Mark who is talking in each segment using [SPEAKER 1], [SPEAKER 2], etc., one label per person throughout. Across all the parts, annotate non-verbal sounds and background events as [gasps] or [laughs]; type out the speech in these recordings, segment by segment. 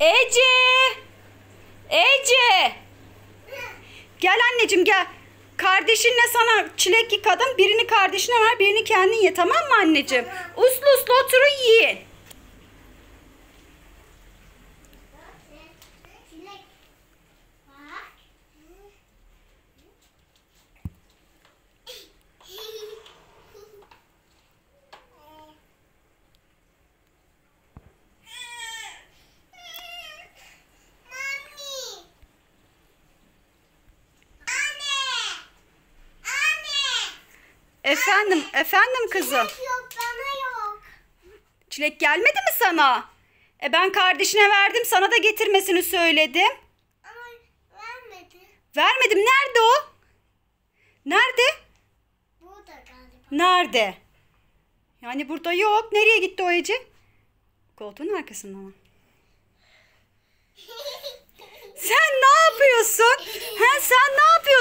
[SPEAKER 1] Ece! Ece! Gel anneciğim gel. Kardeşinle sana çilek yıkadım. Birini kardeşine ver, birini kendin ye. Tamam mı anneciğim? Uslu uslu oturun yiyin. Efendim, efendim kızım. Çilek yok, bana yok. Çilek gelmedi mi sana? E ben kardeşine verdim, sana da getirmesini söyledim. Ama vermedi. Vermedim. Nerede o? Nerede? Burada galiba. Nerede? Yani burada yok. Nereye gitti o Ece? Koltuğun arkasında mı? [laughs] Sen ne yapıyorsun? Ha, sen ne yapıyorsun?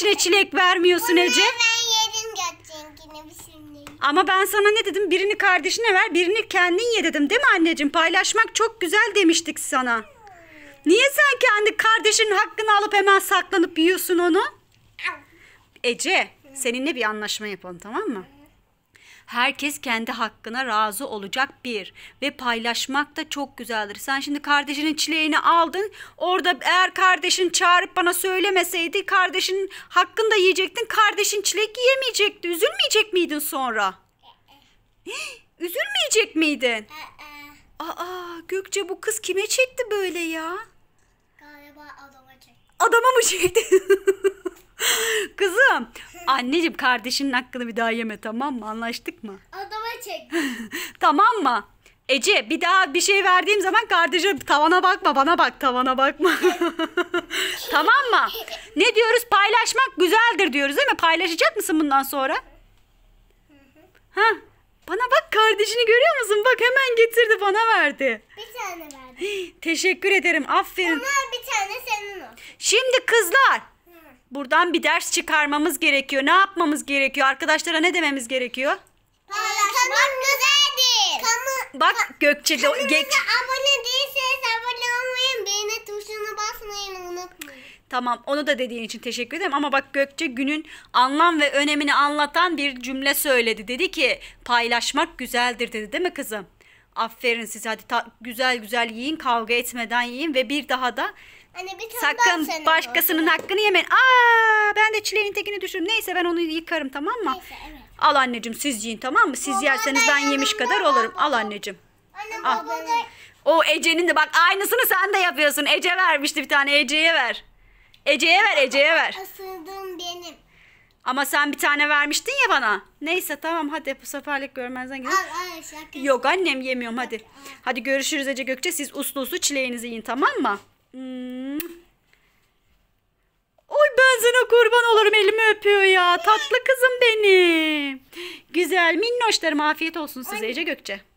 [SPEAKER 1] eşine çilek vermiyorsun Bunu Ece? Ben yedim götçenkini şimdi. Ama ben sana ne dedim? Birini kardeşine ver, birini kendin ye dedim değil mi anneciğim? Paylaşmak çok güzel demiştik sana. Niye sen kendi kardeşinin hakkını alıp hemen saklanıp yiyorsun onu? Ece, seninle bir anlaşma yapalım tamam mı? Herkes kendi hakkına razı olacak bir. Ve paylaşmak da çok güzeldir. Sen şimdi kardeşinin çileğini aldın. Orada eğer kardeşin çağırıp bana söylemeseydi kardeşinin hakkında yiyecektin. Kardeşin çilek yiyemeyecekti. Üzülmeyecek miydin sonra? [gasps] Üzülmeyecek miydin? Aa Gökçe bu kız kime çekti böyle ya? Galiba adama çekti. Adama mı çekti? [laughs] Kızım. Anneciğim kardeşinin hakkını bir daha yeme tamam mı? Anlaştık mı? Adama çek. [laughs] tamam mı? Ece bir daha bir şey verdiğim zaman kardeşim tavana bakma bana bak tavana bakma. [laughs] tamam mı? Ne diyoruz paylaşmak güzeldir diyoruz değil mi? Paylaşacak mısın bundan sonra? ha? Bana bak kardeşini görüyor musun? Bak hemen getirdi bana verdi. Bir tane verdi. [gasps] Teşekkür ederim aferin. Ama bir tane senin o. Şimdi kızlar Buradan bir ders çıkarmamız gerekiyor. Ne yapmamız gerekiyor? Arkadaşlara ne dememiz gerekiyor? Paylaşmak güzeldir. Kamu, Bak Gökçe de... Kanalımıza Gök... abone değilseniz abone olmayın. Beğeni tuşuna basmayın unutmayın. Tamam onu da dediğin için teşekkür ederim ama bak Gökçe günün anlam ve önemini anlatan bir cümle söyledi. Dedi ki paylaşmak güzeldir dedi değil mi kızım? Aferin size hadi güzel güzel yiyin kavga etmeden yiyin ve bir daha da Anne bir Sakın daha başkasının olsun. hakkını yemeyin. Aa ben de çileğin tekini düşürüm. Neyse ben onu yıkarım tamam mı? Neyse evet. Al anneciğim siz yiyin tamam mı? Siz Baba, yerseniz ben, ben yemiş kadar baba. olurum. Al anneciğim. Anne Al. O Ece'nin de bak aynısını sen de yapıyorsun. Ece vermişti bir tane Ece'ye ver. Ece'ye ver Ece'ye ver. Isırdığım benim. Ama sen bir tane vermiştin ya bana. Neyse tamam hadi bu seferlik görmezden gelin. Yok annem yemiyorum hadi. Hadi görüşürüz Ece Gökçe. Siz uslu uslu çileğinizi yiyin tamam mı? Hmm. Oy ben sana kurban olurum elimi öpüyor ya. Tatlı kızım benim. Güzel minnoşlarım afiyet olsun size Ece Gökçe.